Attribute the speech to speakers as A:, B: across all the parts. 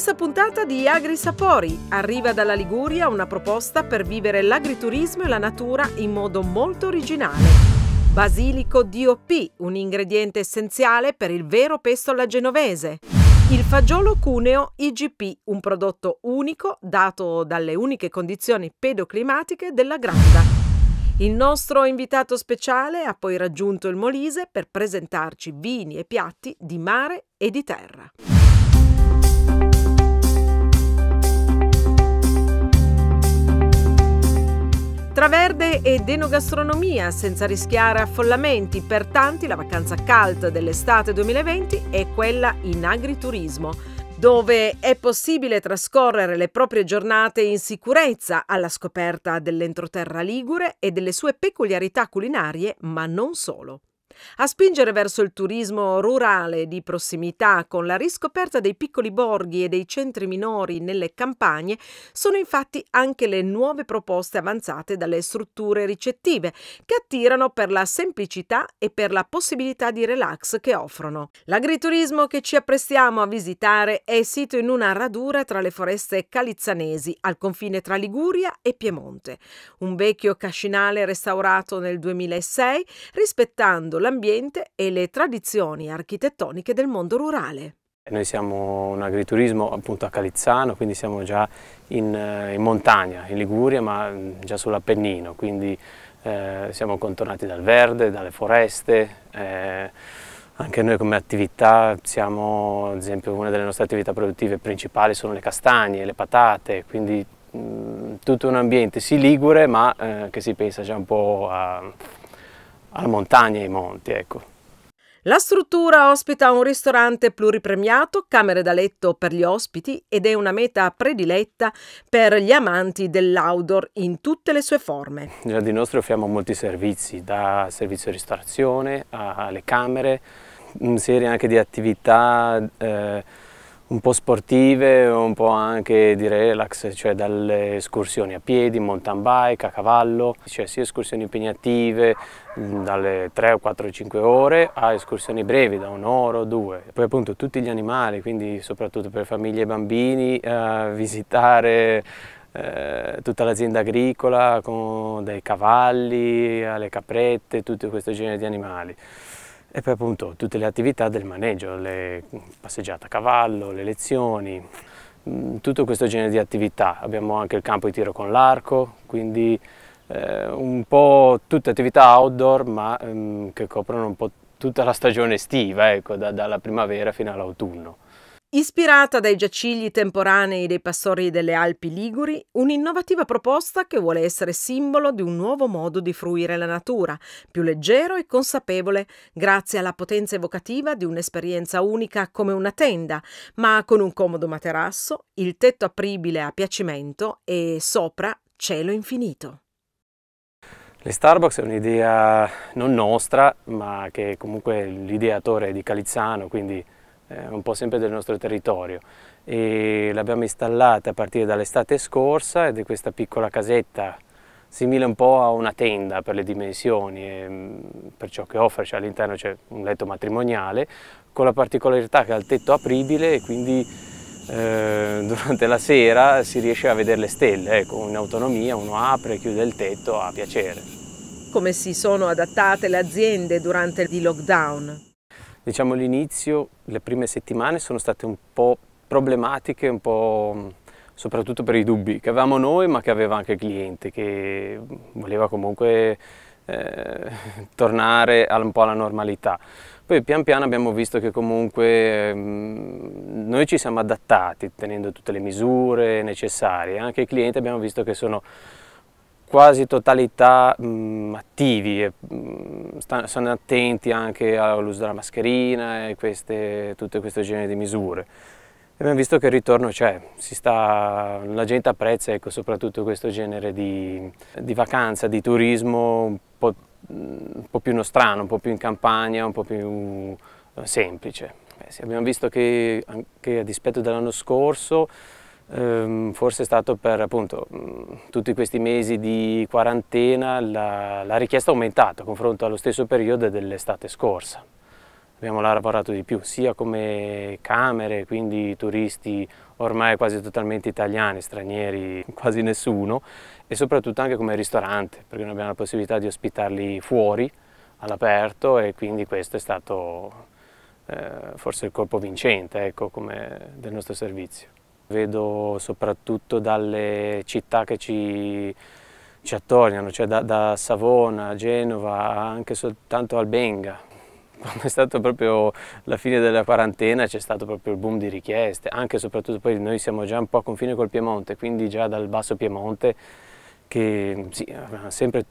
A: questa puntata di Agri Sapori arriva dalla Liguria una proposta per vivere l'agriturismo e la natura in modo molto originale. Basilico DOP, un ingrediente essenziale per il vero pesto alla genovese. Il fagiolo cuneo IGP, un prodotto unico dato dalle uniche condizioni pedoclimatiche della Granda. Il nostro invitato speciale ha poi raggiunto il Molise per presentarci vini e piatti di mare e di terra. Traverde ed enogastronomia senza rischiare affollamenti, per tanti la vacanza cult dell'estate 2020 è quella in agriturismo dove è possibile trascorrere le proprie giornate in sicurezza alla scoperta dell'entroterra ligure e delle sue peculiarità culinarie, ma non solo a spingere verso il turismo rurale di prossimità con la riscoperta dei piccoli borghi e dei centri minori nelle campagne sono infatti anche le nuove proposte avanzate dalle strutture ricettive che attirano per la semplicità e per la possibilità di relax che offrono. L'agriturismo che ci apprestiamo a visitare è sito in una radura tra le foreste calizzanesi al confine tra Liguria e Piemonte. Un vecchio cascinale restaurato nel 2006 rispettando la l'ambiente e le tradizioni architettoniche del mondo rurale.
B: Eh, noi siamo un agriturismo appunto a Calizzano, quindi siamo già in, eh, in montagna, in Liguria, ma mm, già sull'Appennino, quindi eh, siamo contornati dal verde, dalle foreste. Eh, anche noi come attività siamo, ad esempio, una delle nostre attività produttive principali sono le castagne, le patate, quindi mh, mm, tutto un ambiente sì ligure ma eh, che si pensa già un po' a, alla montagna e ai monti, ecco.
A: La struttura ospita un ristorante pluripremiato, camere da letto per gli ospiti ed è una meta prediletta per gli amanti dell'outdoor in tutte le sue forme.
B: Nel Giardino nostro offriamo molti servizi, da servizio di ristorazione alle camere, una serie anche di attività eh, un po' sportive, un po' anche di relax, cioè dalle escursioni a piedi, mountain bike, a cavallo, cioè sia escursioni impegnative mm, dalle 3 o 4 o 5 ore a escursioni brevi da un'ora o due. Poi appunto tutti gli animali, quindi soprattutto per famiglie e bambini, eh, visitare eh, tutta l'azienda agricola con dei cavalli alle caprette, tutto questo genere di animali e poi appunto tutte le attività del maneggio, le passeggiate a cavallo, le lezioni, mm, tutto questo genere di attività. Abbiamo anche il campo di tiro con l'arco, quindi eh, un po' tutte attività outdoor ma ehm, che coprono un po' tutta la stagione estiva, ecco, da, dalla primavera fino all'autunno.
A: Ispirata dai giacigli temporanei dei pastori delle Alpi Liguri, un'innovativa proposta che vuole essere simbolo di un nuovo modo di fruire la natura, più leggero e consapevole, grazie alla potenza evocativa di un'esperienza unica come una tenda, ma con un comodo materasso, il tetto apribile a piacimento e sopra cielo infinito.
B: Le Starbucks è un'idea non nostra, ma che comunque l'ideatore è di Calizzano, quindi eh, un po' sempre del nostro territorio l'abbiamo installata a partire dall'estate scorsa ed è questa piccola casetta simile un po' a una tenda per le dimensioni e mm, per ciò che offre, cioè all'interno c'è un letto matrimoniale con la particolarità che ha il tetto apribile e quindi eh, durante la sera si riesce a vedere le stelle, ecco, in autonomia uno apre e chiude il tetto a piacere.
A: Come si sono adattate le aziende durante il lockdown?
B: Diciamo l'inizio, le prime settimane sono state un po' problematiche, un po' mm, soprattutto per i dubbi che avevamo noi ma che aveva anche il cliente che voleva comunque eh, tornare un po' alla normalità. Poi pian piano abbiamo visto che comunque eh, noi ci siamo adattati tenendo tutte le misure necessarie, anche i clienti abbiamo visto che sono quasi totalità mh, mm, attivi, mh, mm, sono attenti anche all'uso della mascherina e queste, tutto questo genere di misure. E abbiamo visto che il ritorno c'è, la gente apprezza ecco, soprattutto questo genere di, di vacanza, di turismo un po', un po', più nostrano, un po' più in campagna, un po' più eh, semplice. Beh, sì, abbiamo visto che anche a dispetto dell'anno scorso Ehm, forse è stato per appunto tutti questi mesi di quarantena la, la richiesta è aumentata a confronto allo stesso periodo dell'estate scorsa. Abbiamo lavorato di più, sia come camere, quindi turisti ormai quasi totalmente italiani, stranieri quasi nessuno, e soprattutto anche come ristorante, perché non abbiamo la possibilità di ospitarli fuori, all'aperto, e quindi questo è stato eh, forse il colpo vincente ecco, del nostro servizio. Vedo soprattutto dalle città che ci, ci attorniano, cioè da, da Savona, Genova, anche soltanto Albenga. Quando è stata proprio la fine della quarantena c'è stato proprio il boom di richieste, anche e soprattutto poi noi siamo già un po' a confine col Piemonte, quindi già dal basso Piemonte che sì, ha sempre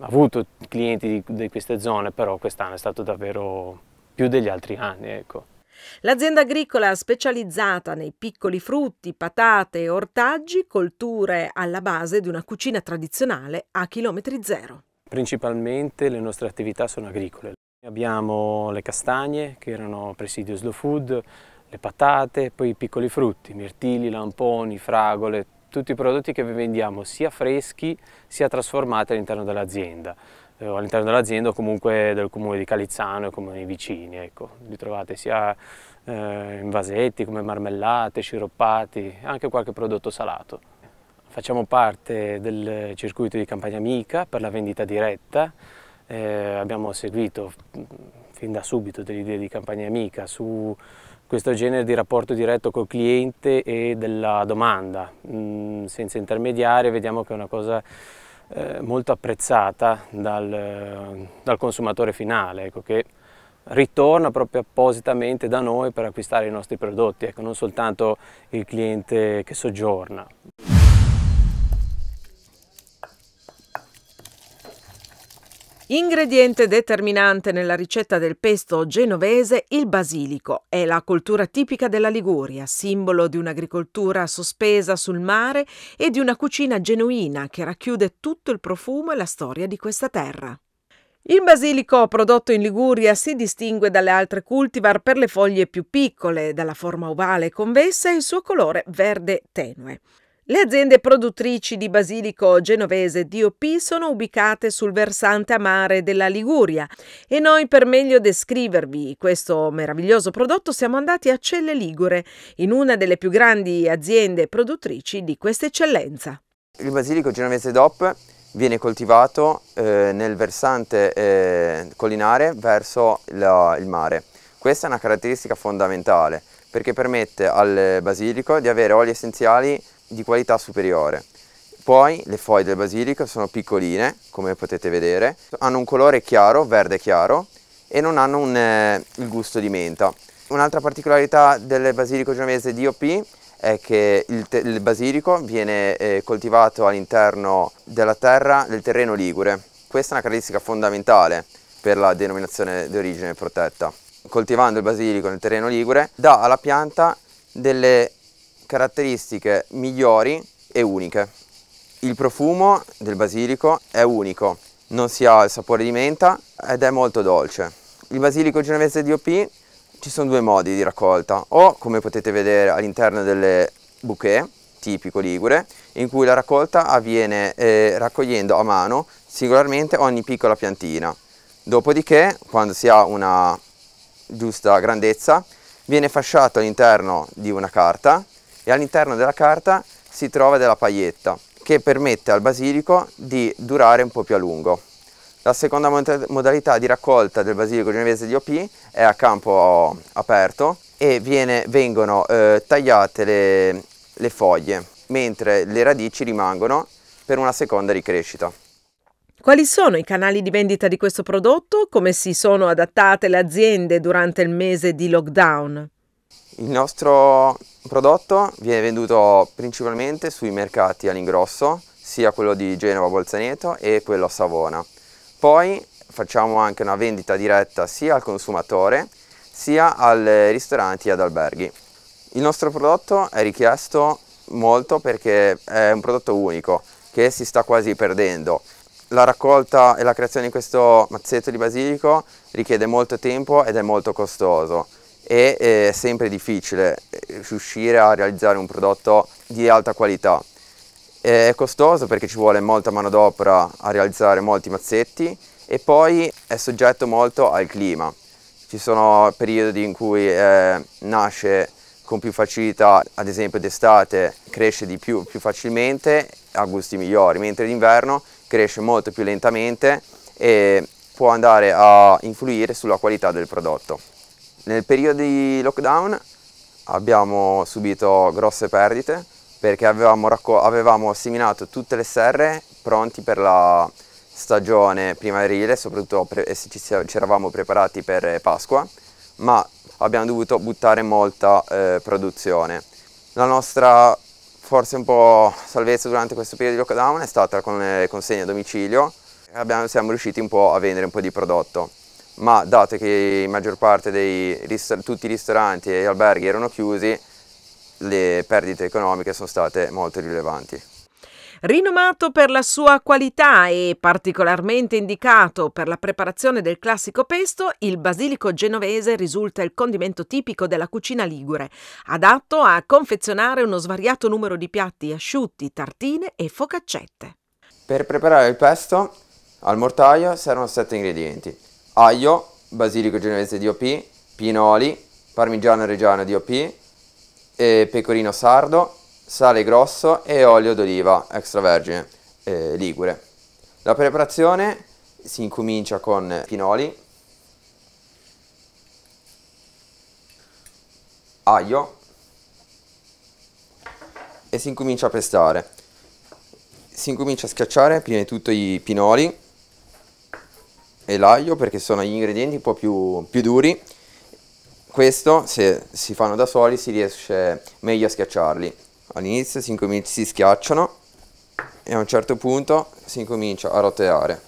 B: avuto clienti di, di queste zone, però quest'anno è stato davvero più degli altri anni. Ecco.
A: L'azienda agricola specializzata nei piccoli frutti, patate e ortaggi, colture alla base di una cucina tradizionale a chilometri zero.
B: Principalmente le nostre attività sono agricole. Abbiamo le castagne che erano presidio slow food, le patate, poi i piccoli frutti, mirtilli, lamponi, fragole, tutti i prodotti che vendiamo sia freschi sia trasformati all'interno dell'azienda. Eh, all'interno dell'azienda o comunque del comune di Calizzano e comuni vicini. Ecco. Li trovate sia eh, in vasetti come marmellate, sciroppati, anche qualche prodotto salato. Facciamo parte del circuito di Campagna Amica per la vendita diretta. Eh, abbiamo seguito mm, fin da subito delle idee di Campagna Amica su questo genere di rapporto diretto col cliente e della domanda. Mm, senza intermediari vediamo che è una cosa eh, molto apprezzata dal, dal consumatore finale, ecco, che ritorna proprio appositamente da noi per acquistare i nostri prodotti, ecco, non soltanto il cliente che soggiorna.
A: Ingrediente determinante nella ricetta del pesto genovese, il basilico. È la coltura tipica della Liguria, simbolo di un'agricoltura sospesa sul mare e di una cucina genuina che racchiude tutto il profumo e la storia di questa terra. Il basilico prodotto in Liguria si distingue dalle altre cultivar per le foglie più piccole, dalla forma ovale e convessa e il suo colore verde tenue. Le aziende produttrici di basilico genovese DOP sono ubicate sul versante a mare della Liguria e noi per meglio descrivervi questo meraviglioso prodotto siamo andati a Celle Ligure, in una delle più grandi aziende produttrici di questa eccellenza.
C: Il basilico genovese DOP viene coltivato eh, nel versante eh, collinare verso la, il mare. Questa è una caratteristica fondamentale perché permette al basilico di avere oli essenziali di qualità superiore. Poi le foglie del basilico sono piccoline, come potete vedere, hanno un colore chiaro, verde chiaro, e non hanno un, eh, il gusto di menta. Un'altra particolarità del basilico genovese DOP è che il, il basilico viene eh, coltivato all'interno della terra del terreno ligure. Questa è una caratteristica fondamentale per la denominazione d'origine protetta. Coltivando il basilico nel terreno ligure dà alla pianta delle caratteristiche migliori e uniche. Il profumo del basilico è unico, non si ha il sapore di menta ed è molto dolce. Il basilico genovese DOP ci sono due modi di raccolta, o come potete vedere all'interno delle bouquet, tipico ligure, in cui la raccolta avviene eh, raccogliendo a mano singolarmente ogni piccola piantina. Dopodiché, quando si ha una giusta grandezza, viene fasciato all'interno di una carta e all'interno della carta si trova della paglietta che permette al basilico di durare un po' più a lungo. La seconda modalità di raccolta del basilico genovese di OP è a campo aperto e viene, vengono eh, tagliate le, le foglie, mentre le radici rimangono per una seconda ricrescita.
A: Quali sono i canali di vendita di questo prodotto? Come si sono adattate le aziende durante il mese di lockdown?
C: Il nostro prodotto viene venduto principalmente sui mercati all'ingrosso, sia quello di Genova Bolzaneto e quello a Savona. Poi facciamo anche una vendita diretta sia al consumatore sia ai ristoranti e ad alberghi. Il nostro prodotto è richiesto molto perché è un prodotto unico che si sta quasi perdendo. La raccolta e la creazione di questo mazzetto di basilico richiede molto tempo ed è molto costoso e è eh, sempre difficile eh, riuscire a realizzare un prodotto di alta qualità. Eh, è costoso perché ci vuole molta manodopera a realizzare molti mazzetti e poi è soggetto molto al clima. Ci sono periodi in cui eh, nasce con più facilità, ad esempio d'estate cresce di più, più facilmente, ha gusti migliori, mentre d'inverno cresce molto più lentamente e può andare a influire sulla qualità del prodotto. Nel periodo di lockdown abbiamo subito grosse perdite perché avevamo, avevamo seminato tutte le serre pronti per la stagione primaverile, soprattutto ci, ci eravamo preparati per Pasqua, ma abbiamo dovuto buttare molta eh, produzione. La nostra forse un po' salvezza durante questo periodo di lockdown è stata con le consegne a domicilio, abbiamo, siamo riusciti un po' a vendere un po' di prodotto ma dato che maggior parte dei tutti i ristoranti e gli alberghi erano chiusi, le perdite economiche sono state molto rilevanti.
A: Rinomato per la sua qualità e particolarmente indicato per la preparazione del classico pesto, il basilico genovese risulta il condimento tipico della cucina ligure, adatto a confezionare uno svariato numero di piatti asciutti, tartine e focaccette.
C: Per preparare il pesto al mortaio servono sette ingredienti aglio, basilico genovese DOP, pinoli, parmigiano reggiano DOP, pecorino sardo, sale grosso e olio d'oliva extravergine eh, ligure. La preparazione si incomincia con pinoli, aglio e si incomincia a pestare. Si incomincia a schiacciare prima di tutto i pinoli e l'aglio perché sono gli ingredienti un po' più, più duri. Questo, se si fanno da soli, si riesce meglio a schiacciarli. All'inizio si, si schiacciano e a un certo punto si incomincia a roteare.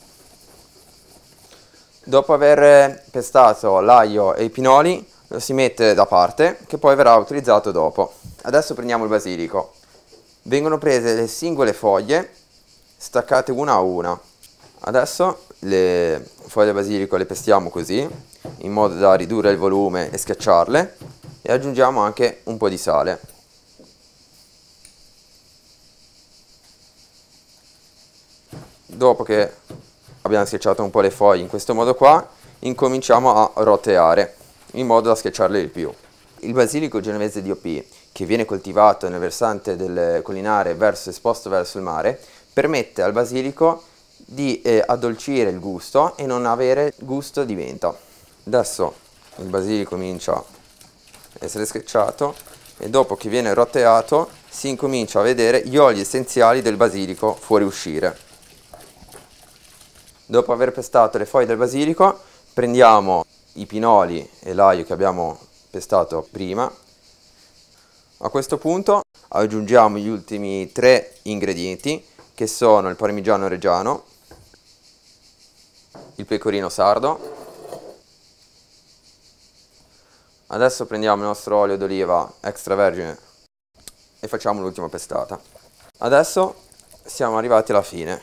C: Dopo aver pestato l'aglio e i pinoli lo si mette da parte che poi verrà utilizzato dopo. Adesso prendiamo il basilico. Vengono prese le singole foglie staccate una a una. Adesso le foglie da basilico le pestiamo così, in modo da ridurre il volume e schiacciarle, e aggiungiamo anche un po' di sale. Dopo che abbiamo schiacciato un po' le foglie in questo modo qua, incominciamo a roteare, in modo da schiacciarle di più. Il basilico genovese DOP, che viene coltivato nel versante del collinare verso, esposto verso il mare, permette al basilico di eh, addolcire il gusto e non avere gusto di vento. Adesso il basilico comincia a essere schiacciato e dopo che viene roteato si incomincia a vedere gli oli essenziali del basilico fuoriuscire. Dopo aver pestato le foglie del basilico prendiamo i pinoli e l'aglio che abbiamo pestato prima. A questo punto aggiungiamo gli ultimi tre ingredienti che sono il parmigiano reggiano, il pecorino sardo. Adesso prendiamo il nostro olio d'oliva extravergine e facciamo l'ultima pestata. Adesso siamo arrivati alla fine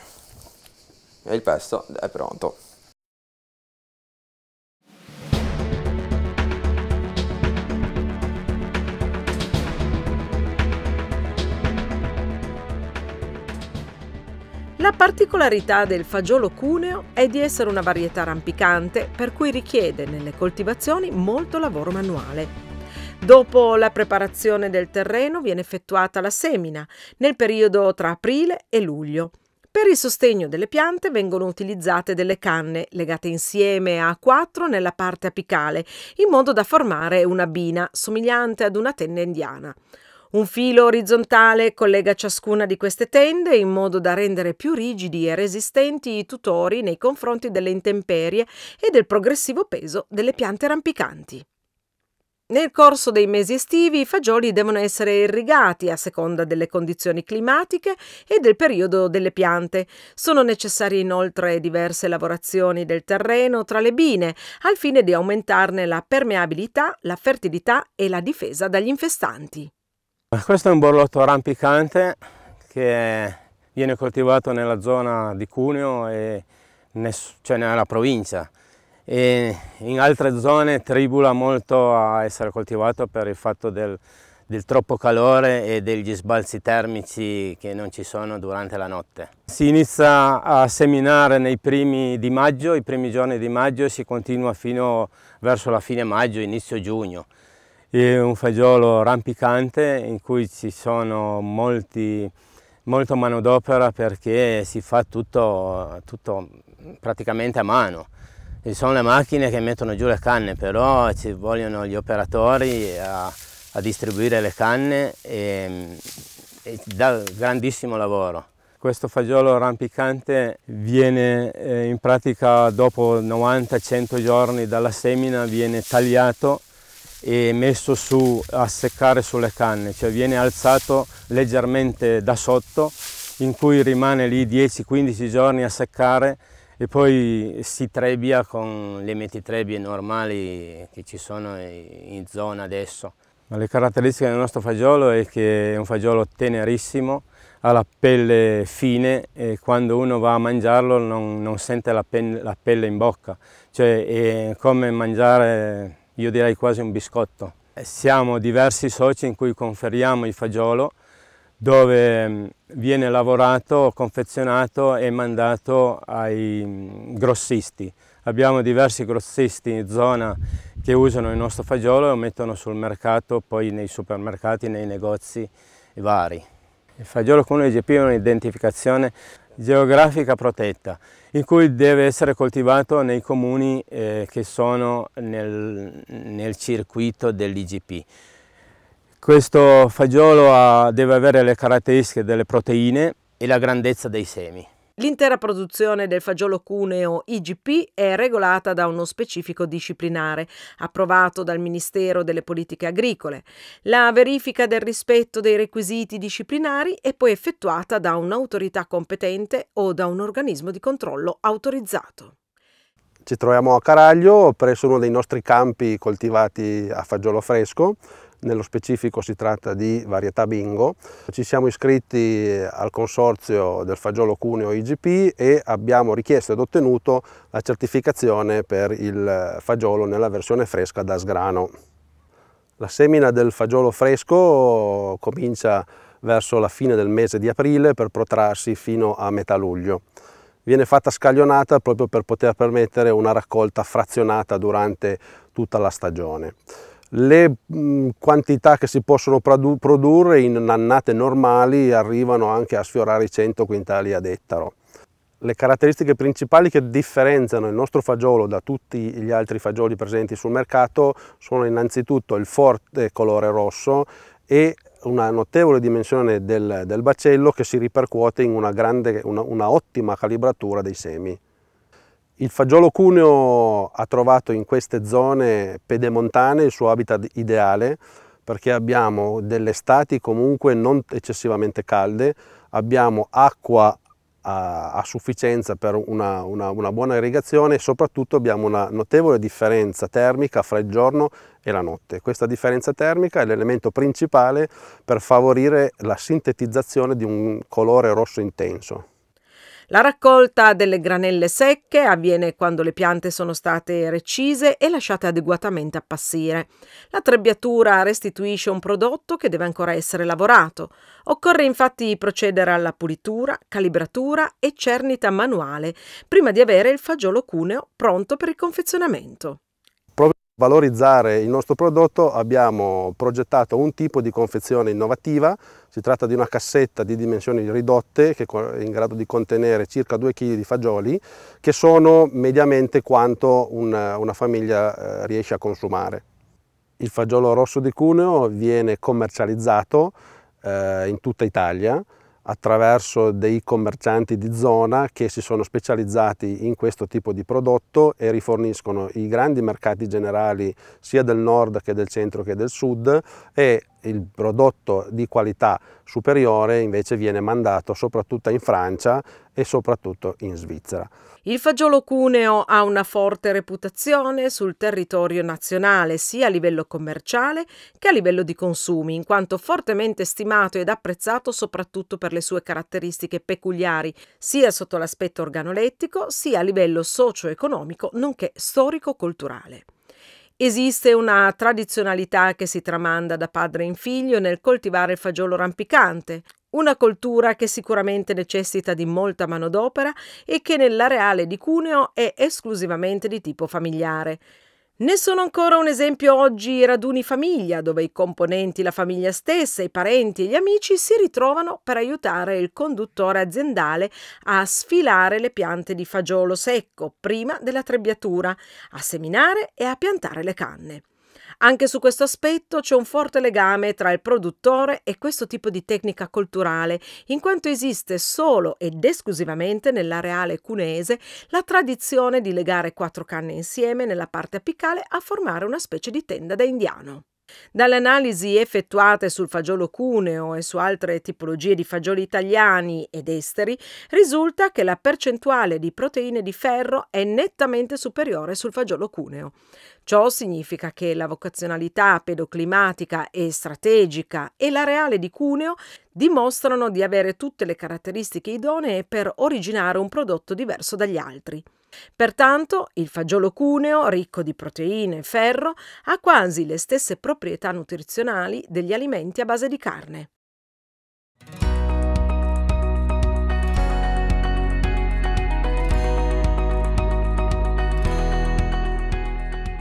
C: e il pesto è pronto.
A: particolarità del fagiolo cuneo è di essere una varietà rampicante, per cui richiede nelle coltivazioni molto lavoro manuale. Dopo la preparazione del terreno viene effettuata la semina nel periodo tra aprile e luglio. Per il sostegno delle piante vengono utilizzate delle canne legate insieme a quattro nella parte apicale, in modo da formare una bina somigliante ad una tenda indiana. Un filo orizzontale collega ciascuna di queste tende in modo da rendere più rigidi e resistenti i tutori nei confronti delle intemperie e del progressivo peso delle piante rampicanti. Nel corso dei mesi estivi i fagioli devono essere irrigati a seconda delle condizioni climatiche e del periodo delle piante. Sono necessarie inoltre diverse lavorazioni del terreno tra le bine al fine di aumentarne la permeabilità, la fertilità e la difesa dagli infestanti.
D: Questo è un borlotto arrampicante che viene coltivato nella zona di Cuneo e cioè nella provincia e in altre zone tribula molto a essere coltivato per il fatto del, del troppo calore e degli sbalzi termici che non ci sono durante la notte. Si inizia a seminare nei primi di maggio, i primi giorni di maggio e si continua fino verso la fine maggio, inizio giugno è un fagiolo rampicante in cui ci sono molti, molta manodopera perché si fa tutto, tutto praticamente a mano. Ci sono le macchine che mettono giù le canne, però ci vogliono gli operatori a, a distribuire le canne e, e dà grandissimo lavoro. Questo fagiolo rampicante viene eh, in pratica dopo 90-100 giorni dalla semina, viene tagliato e messo su a seccare sulle canne, cioè viene alzato leggermente da sotto in cui rimane lì 10-15 giorni a seccare e poi si trebbia con le metitrebbie normali che ci sono in zona adesso. Ma le caratteristiche del nostro fagiolo è che è un fagiolo tenerissimo, ha la pelle fine e quando uno va a mangiarlo non, non sente la, la, pelle in bocca, cioè è come mangiare io direi quasi un biscotto. Eh, siamo diversi soci in cui conferiamo il fagiolo dove mm, viene lavorato, confezionato e mandato ai mm, grossisti. Abbiamo diversi grossisti in zona che usano il nostro fagiolo e lo mettono sul mercato, poi nei supermercati, nei negozi vari. Il fagiolo con l'IGP è un'identificazione geografica protetta in cui deve essere coltivato nei comuni eh, che sono nel, nel circuito dell'IGP. Questo fagiolo ha, deve avere le caratteristiche delle proteine e la grandezza dei semi.
A: L'intera produzione del fagiolo cuneo IGP è regolata da uno specifico disciplinare approvato dal Ministero delle Politiche Agricole. La verifica del rispetto dei requisiti disciplinari è poi effettuata da un'autorità competente o da un organismo di controllo autorizzato.
E: Ci troviamo a Caraglio presso uno dei nostri campi coltivati a fagiolo fresco nello specifico si tratta di varietà bingo. Ci siamo iscritti al consorzio del fagiolo Cuneo IGP e abbiamo richiesto ed ottenuto la certificazione per il fagiolo nella versione fresca da sgrano. La semina del fagiolo fresco comincia verso la fine del mese di aprile per protrarsi fino a metà luglio. Viene fatta scaglionata proprio per poter permettere una raccolta frazionata durante tutta la stagione le mm, quantità che si possono produrre in annate normali arrivano anche a sfiorare i 100 quintali ad ettaro. Le caratteristiche principali che differenziano il nostro fagiolo da tutti gli altri fagioli presenti sul mercato sono innanzitutto il forte colore rosso e una notevole dimensione del, del bacello che si ripercuote in una, grande, una, una ottima calibratura dei semi. Il fagiolo cuneo ha trovato in queste zone pedemontane il suo habitat ideale perché abbiamo delle estati comunque non eccessivamente calde, abbiamo acqua a, a sufficienza per una, una, una buona irrigazione e soprattutto abbiamo una notevole differenza termica fra il giorno e la notte. Questa differenza termica è l'elemento principale per favorire la sintetizzazione di un colore rosso intenso.
A: La raccolta delle granelle secche avviene quando le piante sono state recise e lasciate adeguatamente appassire. La trebbiatura restituisce un prodotto che deve ancora essere lavorato. Occorre infatti procedere alla pulitura, calibratura e cernita manuale prima di avere il fagiolo cuneo pronto per il confezionamento
E: valorizzare il nostro prodotto abbiamo progettato un tipo di confezione innovativa, si tratta di una cassetta di dimensioni ridotte che è in grado di contenere circa 2 kg di fagioli che sono mediamente quanto una, una famiglia eh, riesce a consumare. Il fagiolo rosso di Cuneo viene commercializzato eh, in tutta Italia, attraverso dei commercianti di zona che si sono specializzati in questo tipo di prodotto e riforniscono i grandi mercati generali sia del nord che del centro che del sud e il prodotto di qualità superiore invece viene mandato soprattutto in Francia e soprattutto in Svizzera.
A: Il fagiolo cuneo ha una forte reputazione sul territorio nazionale, sia a livello commerciale che a livello di consumi, in quanto fortemente stimato ed apprezzato soprattutto per le sue caratteristiche peculiari, sia sotto l'aspetto organolettico, sia a livello socio-economico, nonché storico-culturale. Esiste una tradizionalità che si tramanda da padre in figlio nel coltivare il fagiolo rampicante, una coltura che sicuramente necessita di molta manodopera e che nell'areale di Cuneo è esclusivamente di tipo familiare. Ne sono ancora un esempio oggi i raduni famiglia, dove i componenti, la famiglia stessa, i parenti e gli amici si ritrovano per aiutare il conduttore aziendale a sfilare le piante di fagiolo secco prima della trebbiatura, a seminare e a piantare le canne. Anche su questo aspetto c'è un forte legame tra il produttore e questo tipo di tecnica culturale, in quanto esiste solo ed esclusivamente nell'areale cunese la tradizione di legare quattro canne insieme nella parte apicale a formare una specie di tenda da indiano. Dalle analisi effettuate sul fagiolo cuneo e su altre tipologie di fagioli italiani ed esteri, risulta che la percentuale di proteine di ferro è nettamente superiore sul fagiolo cuneo. Ciò significa che la vocazionalità pedoclimatica e strategica e l'areale di cuneo dimostrano di avere tutte le caratteristiche idonee per originare un prodotto diverso dagli altri. Pertanto il fagiolo cuneo, ricco di proteine e ferro, ha quasi le stesse proprietà nutrizionali degli alimenti a base di carne.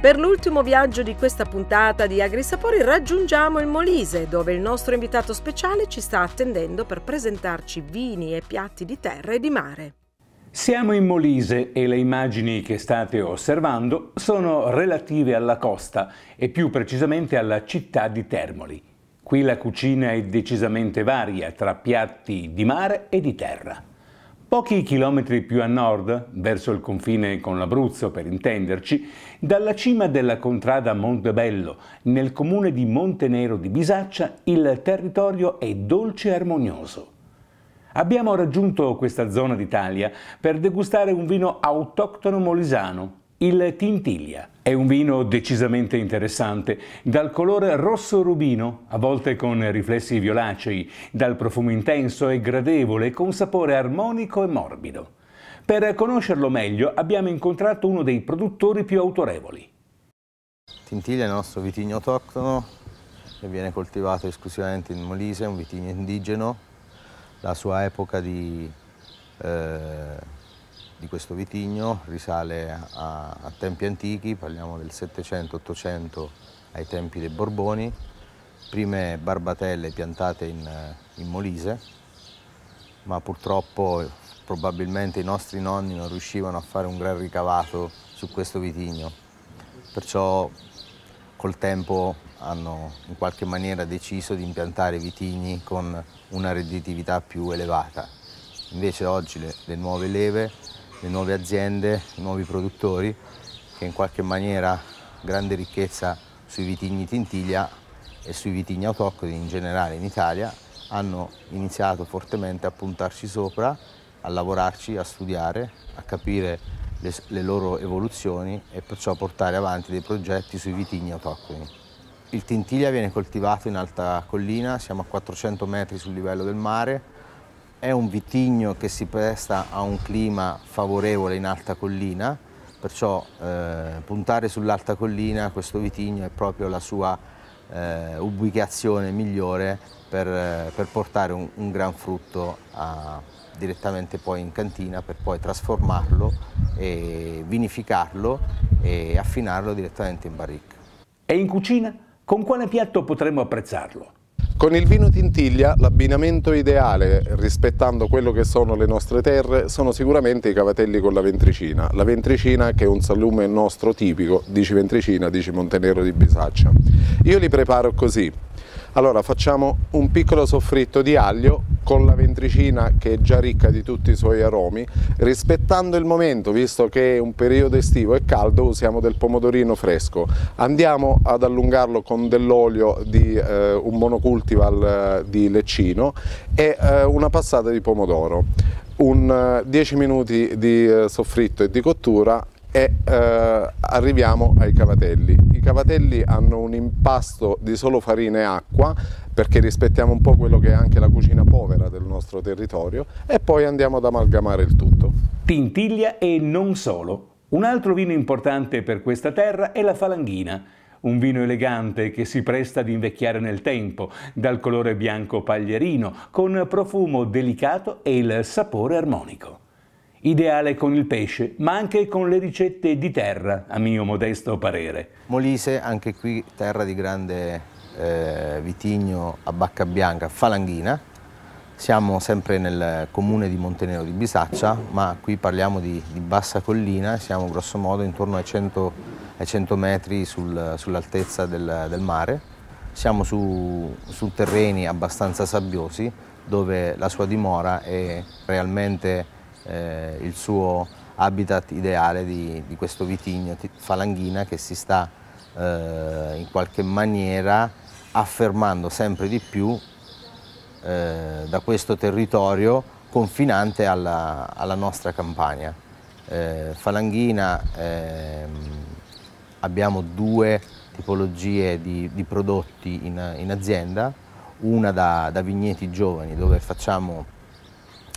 A: Per l'ultimo viaggio di questa puntata di Agrisapori raggiungiamo il Molise, dove il nostro invitato speciale ci sta attendendo per presentarci vini e piatti di terra e di mare.
F: Siamo in Molise e le immagini che state osservando sono relative alla costa e più precisamente alla città di Termoli. Qui la cucina è decisamente varia tra piatti di mare e di terra. Pochi chilometri più a nord, verso il confine con l'Abruzzo per intenderci, dalla cima della contrada Montebello, nel comune di Montenero di Bisaccia, il territorio è dolce e armonioso. Abbiamo raggiunto questa zona d'Italia per degustare un vino autoctono molisano, il Tintiglia. È un vino decisamente interessante, dal colore rosso rubino, a volte con riflessi violacei, dal profumo intenso e gradevole, con sapore armonico e morbido. Per conoscerlo meglio abbiamo incontrato uno dei produttori più autorevoli. Tintiglia è
G: il nostro vitigno autoctono che viene coltivato esclusivamente in Molise, un vitigno indigeno la sua epoca di, eh, di questo vitigno risale a, a tempi antichi, parliamo del 700-800 ai tempi dei Borboni, prime barbatelle piantate in, in Molise, ma purtroppo probabilmente i nostri nonni non riuscivano a fare un gran ricavato su questo vitigno, perciò col tempo hanno in qualche maniera deciso di impiantare vitigni con una redditività più elevata. Invece oggi le, le nuove leve, le nuove aziende, i nuovi produttori che in qualche maniera grande ricchezza sui vitigni tintiglia e sui vitigni autoctoni in generale in Italia hanno iniziato fortemente a puntarci sopra, a lavorarci, a studiare, a capire le, le loro evoluzioni e perciò portare avanti dei progetti sui vitigni autoctoni. Il tintiglia viene coltivato in alta collina, siamo a 400 metri sul livello del mare. È un vitigno che si presta a un clima favorevole in alta collina, perciò eh, puntare sull'alta collina questo vitigno è proprio la sua eh, ubicazione migliore per, eh, per portare un, un, gran frutto a, direttamente poi in cantina per poi trasformarlo e vinificarlo
H: e affinarlo direttamente in barricca. E in cucina? Con quale piatto potremmo apprezzarlo? Con il vino tintiglia l'abbinamento ideale, rispettando quello che sono le nostre terre, sono sicuramente i cavatelli con la ventricina. La ventricina che è un salume nostro tipico, dici ventricina, dici Montenero di Bisaccia. Io li preparo così. Allora facciamo un piccolo soffritto di aglio con la ventricina che è già ricca di tutti i suoi aromi, rispettando il momento, visto che è un periodo estivo e caldo, usiamo del pomodorino fresco. Andiamo ad allungarlo con dell'olio di eh, un monocultival eh, di leccino e eh, una passata di pomodoro. Un 10 eh, minuti di eh, soffritto e di cottura e eh, arriviamo ai cavatelli. I cavatelli hanno un impasto di solo farina e acqua perché rispettiamo un po' quello che è anche la cucina povera del nostro territorio e poi andiamo ad amalgamare il tutto. Tintiglia e non solo. Un altro vino
F: importante per questa terra è la falanghina, un vino elegante che si presta ad invecchiare nel tempo, dal colore bianco paglierino, con profumo delicato e il sapore armonico ideale con il pesce, ma anche con le ricette di terra, a mio modesto parere. Molise, anche qui terra di grande eh,
G: vitigno a bacca bianca, falanghina. Siamo sempre nel comune di Montenero di Bisaccia, ma qui parliamo di, di bassa collina, siamo grossomodo intorno ai 100, ai 100 metri sul, sull'altezza del, del, mare. Siamo su, su terreni abbastanza sabbiosi dove la sua dimora è realmente eh, il suo habitat ideale di, di, questo vitigno falanghina che si sta eh, in qualche maniera affermando sempre di più eh, da questo territorio confinante alla, alla nostra campagna. Eh, falanghina ehm, abbiamo due tipologie di, di prodotti in, in, azienda, una da, da vigneti giovani dove facciamo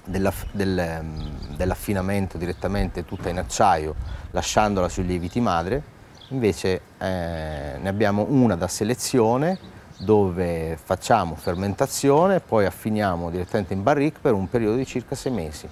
G: dell'aff, del, ehm, dell'affinamento direttamente tutta in acciaio lasciandola sui lieviti madre, invece eh, ne abbiamo una da selezione dove facciamo fermentazione, poi affiniamo direttamente in barrique per un periodo di circa sei
H: mesi.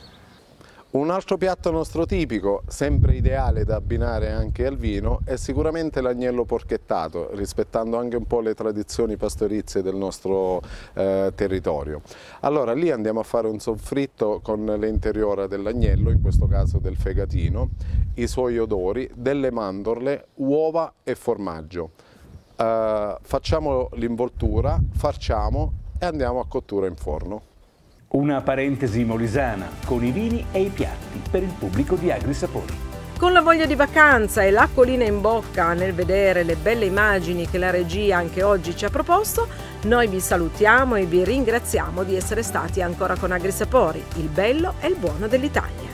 H: Un altro piatto nostro tipico, sempre ideale da abbinare anche al vino, è sicuramente l'agnello porchettato, rispettando anche un po' le tradizioni pastorizie del nostro eh, territorio. Allora lì andiamo a fare un soffritto con l'interiora dell'agnello, in questo caso del fegatino, i suoi odori, delle mandorle, uova e formaggio. Eh, facciamo l'involtura, farciamo e andiamo a cottura in forno.
F: Una parentesi molisana con i vini e i piatti per il pubblico di Agrisapori.
A: Con la voglia di vacanza e l'acquolina in bocca nel vedere le belle immagini che la regia anche oggi ci ha proposto, noi vi salutiamo e vi ringraziamo di essere stati ancora con Agrisapori, il bello e il buono dell'Italia.